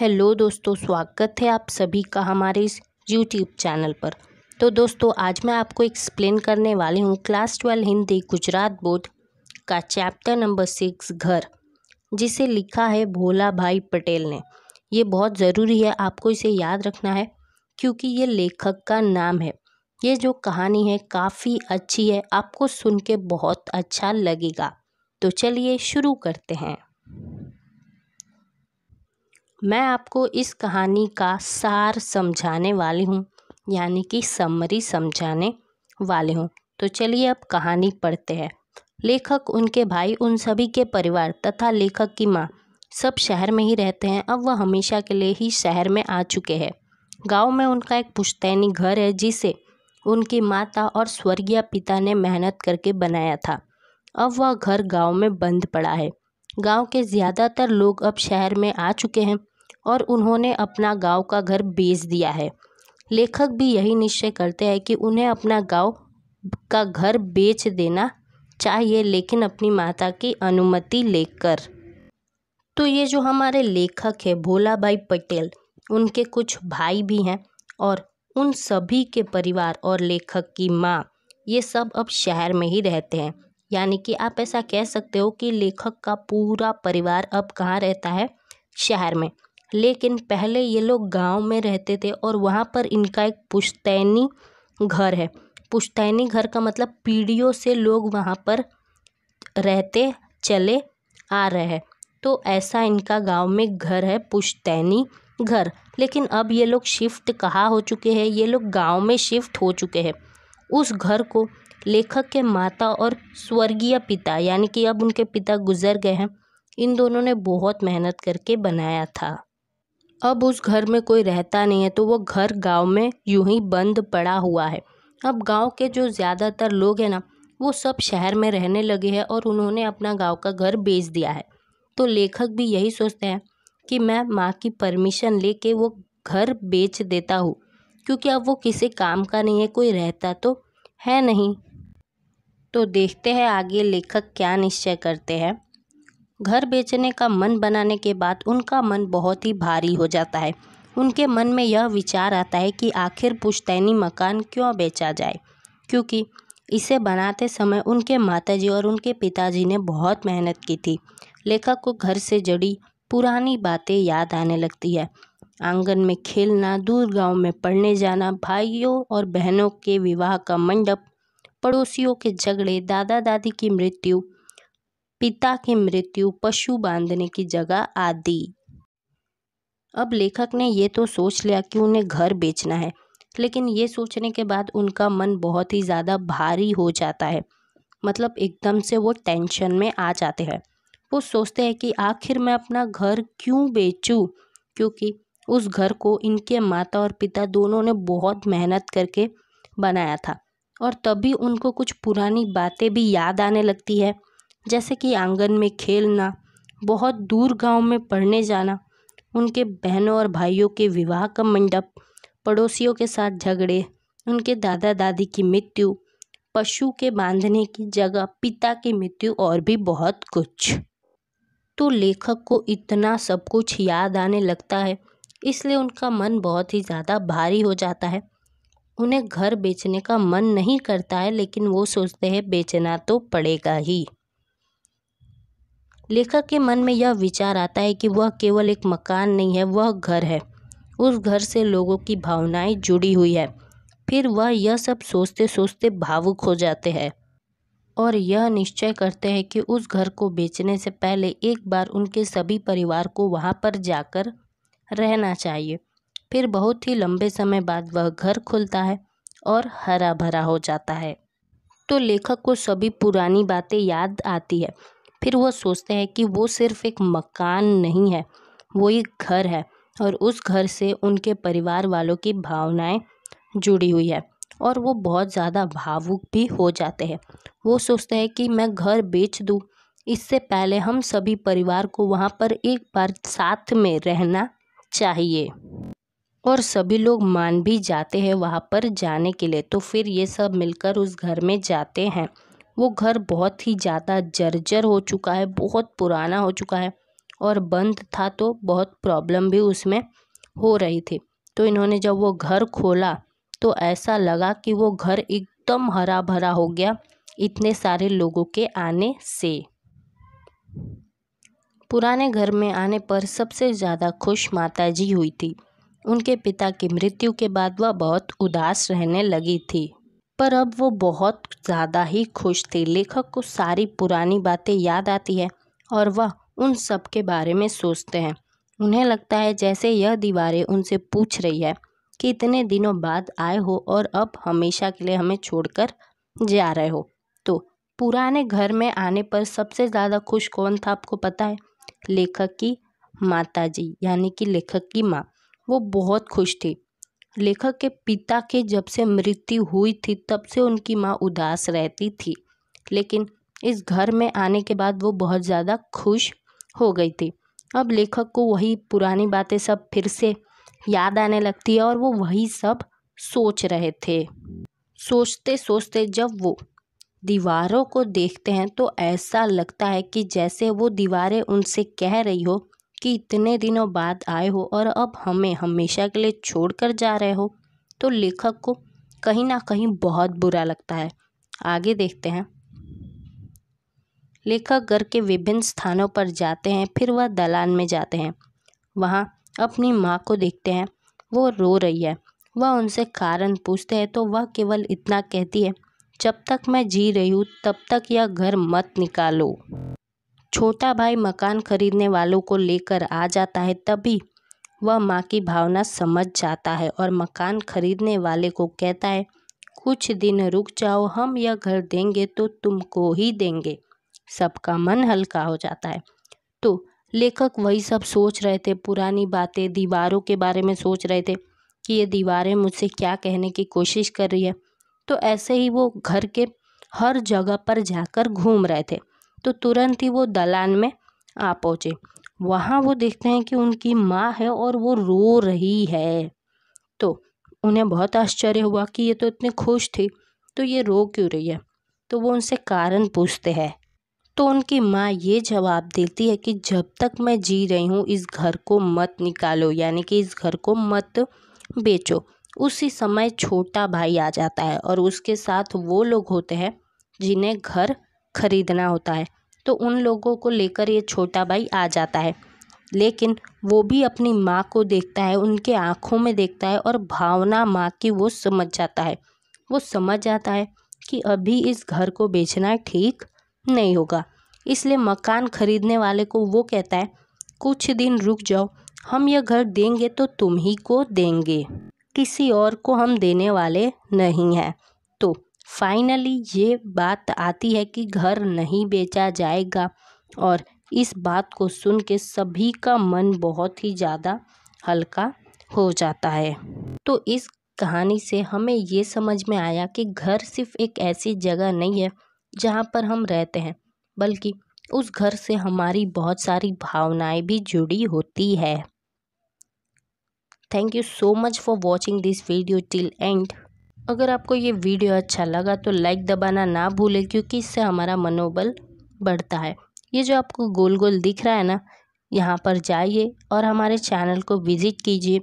hello दोस्तों स्वागत है आप सभी का हमारे इस यूट्यूब चैनल पर तो दोस्तों आज मैं आपको एक्सप्लेन करने वाली हूँ class twelve Hindi Gujarat board का चैप्टर नंबर सिक्स घर जिसे लिखा है भोला भाई पटेल ने ये बहुत ज़रूरी है आपको इसे याद रखना है क्योंकि ये लेखक का नाम है ये जो कहानी है काफ़ी अच्छी है आपको सुन के बहुत अच्छा लगेगा तो चलिए शुरू करते हैं मैं आपको इस कहानी का सार समझाने वाली हूँ यानी कि समरी समझाने वाले हूँ तो चलिए अब कहानी पढ़ते हैं लेखक उनके भाई उन सभी के परिवार तथा लेखक की माँ सब शहर में ही रहते हैं अब वह हमेशा के लिए ही शहर में आ चुके हैं गांव में उनका एक पुश्तैनी घर है जिसे उनकी माता और स्वर्गीय पिता ने मेहनत करके बनाया था अब वह घर गांव में बंद पड़ा है गांव के ज़्यादातर लोग अब शहर में आ चुके हैं और उन्होंने अपना गाँव का घर बेच दिया है लेखक भी यही निश्चय करते हैं कि उन्हें अपना गाँव का घर बेच देना चाहिए लेकिन अपनी माता की अनुमति लेकर तो ये जो हमारे लेखक है भोला भाई पटेल उनके कुछ भाई भी हैं और उन सभी के परिवार और लेखक की माँ ये सब अब शहर में ही रहते हैं यानी कि आप ऐसा कह सकते हो कि लेखक का पूरा परिवार अब कहाँ रहता है शहर में लेकिन पहले ये लोग गाँव में रहते थे और वहाँ पर इनका एक पुश्तैनी घर है पुश्तैनी घर का मतलब पीढ़ियों से लोग वहाँ पर रहते चले आ रहे हैं तो ऐसा इनका गांव में घर है पुश्तैनी घर लेकिन अब ये लोग शिफ्ट कहाँ हो चुके हैं ये लोग गांव में शिफ्ट हो चुके हैं उस घर को लेखक के माता और स्वर्गीय पिता यानी कि अब उनके पिता गुजर गए हैं इन दोनों ने बहुत मेहनत करके बनाया था अब उस घर में कोई रहता नहीं है तो वो घर गाँव में यूं ही बंद पड़ा हुआ है अब गाँव के जो ज़्यादातर लोग हैं ना वो सब शहर में रहने लगे हैं और उन्होंने अपना गाँव का घर बेच दिया है तो लेखक भी यही सोचते हैं कि मैं माँ की परमिशन ले वो घर बेच देता हूँ क्योंकि अब वो किसी काम का नहीं है कोई रहता तो है नहीं तो देखते हैं आगे लेखक क्या निश्चय करते हैं घर बेचने का मन बनाने के बाद उनका मन बहुत ही भारी हो जाता है उनके मन में यह विचार आता है कि आखिर पुश्तैनी मकान क्यों बेचा जाए क्योंकि इसे बनाते समय उनके माताजी और उनके पिताजी ने बहुत मेहनत की थी लेखक को घर से जड़ी पुरानी बातें याद आने लगती है आंगन में खेलना दूर गांव में पढ़ने जाना भाइयों और बहनों के विवाह का मंडप पड़ोसियों के झगड़े दादा दादी की मृत्यु पिता की मृत्यु पशु बांधने की जगह आदि अब लेखक ने ये तो सोच लिया कि उन्हें घर बेचना है लेकिन ये सोचने के बाद उनका मन बहुत ही ज़्यादा भारी हो जाता है मतलब एकदम से वो टेंशन में आ जाते हैं वो सोचते हैं कि आखिर मैं अपना घर क्यों बेचूं क्योंकि उस घर को इनके माता और पिता दोनों ने बहुत मेहनत करके बनाया था और तभी उनको कुछ पुरानी बातें भी याद आने लगती है जैसे कि आंगन में खेलना बहुत दूर गाँव में पढ़ने जाना उनके बहनों और भाइयों के विवाह का मंडप पड़ोसियों के साथ झगड़े उनके दादा दादी की मृत्यु पशु के बांधने की जगह पिता की मृत्यु और भी बहुत कुछ तो लेखक को इतना सब कुछ याद आने लगता है इसलिए उनका मन बहुत ही ज़्यादा भारी हो जाता है उन्हें घर बेचने का मन नहीं करता है लेकिन वो सोचते हैं बेचना तो पड़ेगा ही लेखक के मन में यह विचार आता है कि वह केवल एक मकान नहीं है वह घर है उस घर से लोगों की भावनाएं जुड़ी हुई है फिर वह यह सब सोचते सोचते भावुक हो जाते हैं और यह निश्चय करते हैं कि उस घर को बेचने से पहले एक बार उनके सभी परिवार को वहाँ पर जाकर रहना चाहिए फिर बहुत ही लंबे समय बाद वह घर खुलता है और हरा भरा हो जाता है तो लेखक को सभी पुरानी बातें याद आती है फिर वो सोचते हैं कि वो सिर्फ़ एक मकान नहीं है वो एक घर है और उस घर से उनके परिवार वालों की भावनाएँ जुड़ी हुई है और वो बहुत ज़्यादा भावुक भी हो जाते हैं वो सोचते हैं कि मैं घर बेच दूँ इससे पहले हम सभी परिवार को वहाँ पर एक बार साथ में रहना चाहिए और सभी लोग मान भी जाते हैं वहाँ पर जाने के लिए तो फिर ये सब मिलकर उस घर में जाते हैं वो घर बहुत ही ज़्यादा जर्जर हो चुका है बहुत पुराना हो चुका है और बंद था तो बहुत प्रॉब्लम भी उसमें हो रही थी तो इन्होंने जब वो घर खोला तो ऐसा लगा कि वो घर एकदम हरा भरा हो गया इतने सारे लोगों के आने से पुराने घर में आने पर सबसे ज़्यादा खुश माताजी हुई थी उनके पिता की मृत्यु के बाद वह बहुत उदास रहने लगी थी पर अब वो बहुत ज़्यादा ही खुश थी लेखक को सारी पुरानी बातें याद आती है और वह उन सब के बारे में सोचते हैं उन्हें लगता है जैसे यह दीवारें उनसे पूछ रही है कि इतने दिनों बाद आए हो और अब हमेशा के लिए हमें छोड़कर जा रहे हो तो पुराने घर में आने पर सबसे ज़्यादा खुश कौन था आपको पता है लेखक की माता जी यानी कि लेखक की माँ वो बहुत खुश थी लेखक के पिता के जब से मृत्यु हुई थी तब से उनकी माँ उदास रहती थी लेकिन इस घर में आने के बाद वो बहुत ज़्यादा खुश हो गई थी अब लेखक को वही पुरानी बातें सब फिर से याद आने लगती है और वो वही सब सोच रहे थे सोचते सोचते जब वो दीवारों को देखते हैं तो ऐसा लगता है कि जैसे वो दीवारें उनसे कह रही हो कि इतने दिनों बाद आए हो और अब हमें हमेशा के लिए छोड़ कर जा रहे हो तो लेखक को कहीं ना कहीं बहुत बुरा लगता है आगे देखते हैं लेखक घर के विभिन्न स्थानों पर जाते हैं फिर वह दलान में जाते हैं वहाँ अपनी माँ को देखते हैं वो रो रही है वह उनसे कारण पूछते हैं तो वह केवल इतना कहती है जब तक मैं जी रही हूँ तब तक यह घर मत निकालो छोटा भाई मकान खरीदने वालों को लेकर आ जाता है तभी वह माँ की भावना समझ जाता है और मकान खरीदने वाले को कहता है कुछ दिन रुक जाओ हम यह घर देंगे तो तुमको ही देंगे सबका मन हल्का हो जाता है तो लेखक वही सब सोच रहे थे पुरानी बातें दीवारों के बारे में सोच रहे थे कि ये दीवारें मुझसे क्या कहने की कोशिश कर रही है तो ऐसे ही वो घर के हर जगह पर जाकर घूम रहे थे तो तुरंत ही वो दलान में आ पहुँचे वहाँ वो देखते हैं कि उनकी माँ है और वो रो रही है तो उन्हें बहुत आश्चर्य हुआ कि ये तो इतने खुश थी तो ये रो क्यों रही है तो वो उनसे कारण पूछते हैं तो उनकी माँ ये जवाब देती है कि जब तक मैं जी रही हूँ इस घर को मत निकालो यानी कि इस घर को मत बेचो उसी समय छोटा भाई आ जाता है और उसके साथ वो लोग होते हैं जिन्हें घर ख़रीदना होता है तो उन लोगों को लेकर ये छोटा भाई आ जाता है लेकिन वो भी अपनी माँ को देखता है उनके आँखों में देखता है और भावना माँ की वो समझ जाता है वो समझ जाता है कि अभी इस घर को बेचना ठीक नहीं होगा इसलिए मकान खरीदने वाले को वो कहता है कुछ दिन रुक जाओ हम यह घर देंगे तो तुम ही को देंगे किसी और को हम देने वाले नहीं हैं तो फाइनली ये बात आती है कि घर नहीं बेचा जाएगा और इस बात को सुन के सभी का मन बहुत ही ज़्यादा हल्का हो जाता है तो इस कहानी से हमें ये समझ में आया कि घर सिर्फ एक ऐसी जगह नहीं है जहाँ पर हम रहते हैं बल्कि उस घर से हमारी बहुत सारी भावनाएं भी जुड़ी होती है thank you so much for watching this video till end अगर आपको ये वीडियो अच्छा लगा तो लाइक दबाना ना भूलें क्योंकि इससे हमारा मनोबल बढ़ता है ये जो आपको गोल गोल दिख रहा है ना यहाँ पर जाइए और हमारे चैनल को विज़िट कीजिए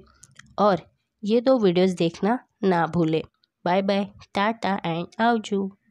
और ये दो वीडियोस देखना ना भूलें बाय बाय टाटा एंड आउजू